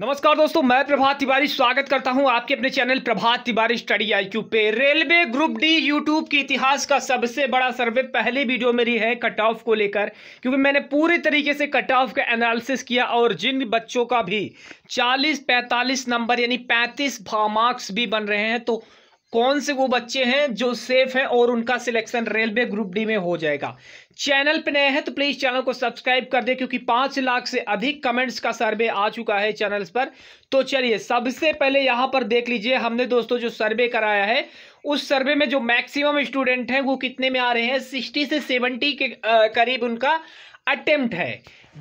नमस्कार दोस्तों मैं प्रभात तिवारी स्वागत करता हूं आपके अपने channel Prabhat Tiwari study IQ पे रेलवे ग्रुप डी यूट्यूब के इतिहास का सबसे बड़ा सर्वे पहले वीडियो मेरी है कट ऑफ को लेकर क्योंकि मैंने पूरे तरीके से कट ऑफ का एनालिसिस किया और जिन बच्चों का भी 40 45 नंबर यानी 35 मार्क्स भी बन रहे हैं तो कौन से वो बच्चे हैं जो सेफ हैं और उनका सिलेक्शन रेलवे ग्रुप डी में हो जाएगा चैनल पर नए हैं तो प्लीज चैनल को सब्सक्राइब कर दे क्योंकि पांच लाख से अधिक कमेंट्स का सर्वे आ चुका है चैनल पर तो चलिए सबसे पहले यहां पर देख लीजिए हमने दोस्तों जो सर्वे कराया है उस सर्वे में जो मैक्सिमम स्टूडेंट हैं वो कितने में आ रहे हैं सिक्सटी से सेवेंटी के करीब उनका अटेम्प्ट है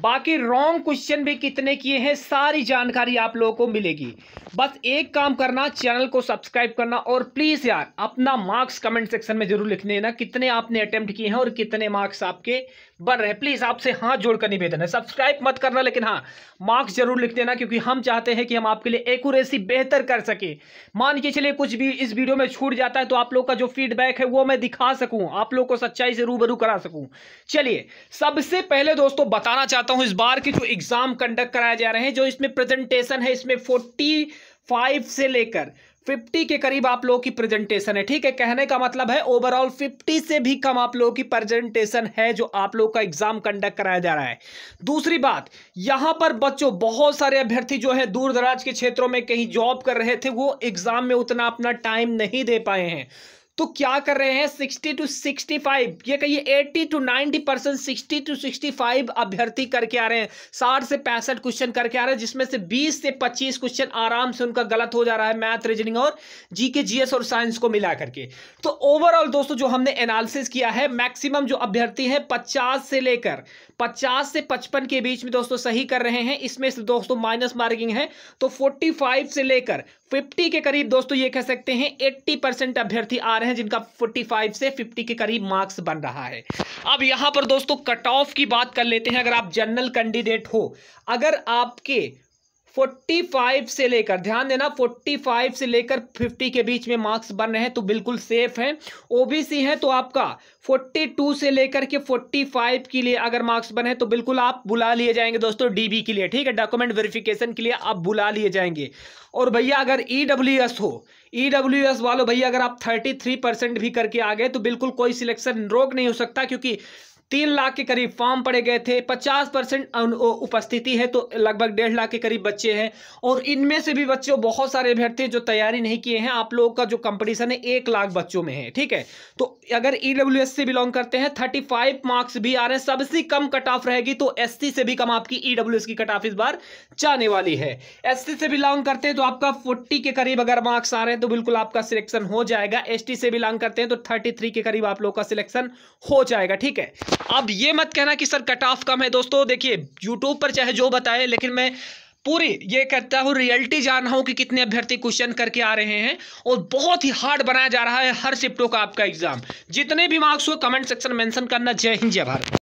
बाकी रॉन्ग क्वेश्चन भी कितने किए हैं सारी जानकारी आप लोगों को मिलेगी बस एक काम करना चैनल को सब्सक्राइब करना और प्लीज़ यार अपना मार्क्स कमेंट सेक्शन में जरूर लिख देना कितने आपने अटेम्प्ट किए हैं और कितने मार्क्स आपके बन रहे हैं प्लीज़ आपसे हाथ जोड़कर निवेदन है सब्सक्राइब मत करना लेकिन हाँ मार्क्स जरूर लिख देना क्योंकि हम चाहते हैं कि हम आपके लिए एकूरेसी बेहतर कर सके मान के चलिए कुछ भी इस वीडियो में छूट जाता है तो आप लोग का जो फीडबैक है वो मैं दिखा सकूँ आप लोग को सच्चाई से रूबरू करा सकूँ चलिए सबसे पहले दोस्तों बताना चाहते बताता हूँ इस बार के जो एग्ज़ाम कंडक्ट कराए जा रहे हैं जो इसमें प्रेजेंटेशन है इसमें फोर्टी फाइव से लेकर फिफ्टी के करीब आप लोगों की प्रेजेंटेशन है ठीक है कहने का मतलब है ओवरऑल फिफ्टी से भी कम आप लोगों की प्रेजेंटेशन है जो आप लोगों का एग्जाम कंडक्ट कराया जा रहा है दूसरी बात यहां पर बच्चों बहुत सारे अभ्यर्थी जो है दूर दराज के क्षेत्रों में कहीं जॉब कर रहे थे वो एग्जाम में उतना अपना टाइम नहीं दे पाए हैं तो क्या कर रहे हैं 60 टू 65 ये कहिए 80 टू 90 परसेंट सिक्सटी टू 65 अभ्यर्थी करके आ रहे हैं 60 से पैंसठ क्वेश्चन करके आ रहे हैं जिसमें से 20 से 25 क्वेश्चन आराम से उनका गलत हो जा रहा है मैथ रीजनिंग और जीके जीएस और साइंस को मिला करके तो ओवरऑल दोस्तों जो हमने एनालिसिस किया है मैक्सिमम जो अभ्यर्थी है पचास से लेकर पचास से पचपन के बीच में दोस्तों सही कर रहे हैं इसमें से दोस्तों माइनस मार्किंग है तो फोर्टी से लेकर 50 के करीब दोस्तों ये कह सकते हैं 80 परसेंट अभ्यर्थी आ रहे हैं जिनका 45 से 50 के करीब मार्क्स बन रहा है अब यहां पर दोस्तों कट ऑफ की बात कर लेते हैं अगर आप जनरल कैंडिडेट हो अगर आपके 45 से लेकर ध्यान देना 45 से लेकर 50 के बीच में मार्क्स बन रहे हैं तो बिल्कुल सेफ हैं ओबीसी हैं तो आपका 42 से लेकर के 45 के लिए अगर मार्क्स बने तो बिल्कुल आप बुला लिए जाएंगे दोस्तों डीबी के लिए ठीक है डॉक्यूमेंट वेरिफिकेशन के लिए आप बुला लिए जाएंगे और भैया अगर ई e हो ई e वालों भैया अगर आप 33 परसेंट भी करके आ गए तो बिल्कुल कोई सिलेक्शन रोक नहीं हो सकता क्योंकि तीन लाख के करीब फॉर्म पड़े गए थे पचास परसेंट उपस्थिति है तो लगभग डेढ़ लाख के करीब बच्चे हैं और इनमें से भी बच्चों बहुत सारे अभ्यर्थी जो तैयारी नहीं किए हैं आप लोगों का जो कंपटीशन है एक लाख बच्चों में है ठीक है तो अगर ई e से बिलोंग करते हैं थर्टी फाइव मार्क्स भी आ रहे हैं सबसे कम कट ऑफ रहेगी तो एस से भी कम आपकी ई e की कट ऑफ इस बार जाने वाली है एस से बिलोंग करते हैं तो आपका फोर्टी के करीब अगर मार्क्स आ रहे हैं तो बिल्कुल आपका सिलेक्शन हो जाएगा एस से बिलोंग करते हैं तो थर्टी के करीब आप लोग का सिलेक्शन हो जाएगा ठीक है अब ये मत कहना कि सर कट ऑफ कम है दोस्तों देखिए यूट्यूब पर चाहे जो बताए लेकिन मैं पूरी ये करता हूँ रियलिटी जान रहा हूँ कि कितने अभ्यर्थी क्वेश्चन करके आ रहे हैं और बहुत ही हार्ड बनाया जा रहा है हर शिफ्टों का आपका एग्जाम जितने भी मार्क्स हो कमेंट सेक्शन मेंशन करना जय हिंद जय भारत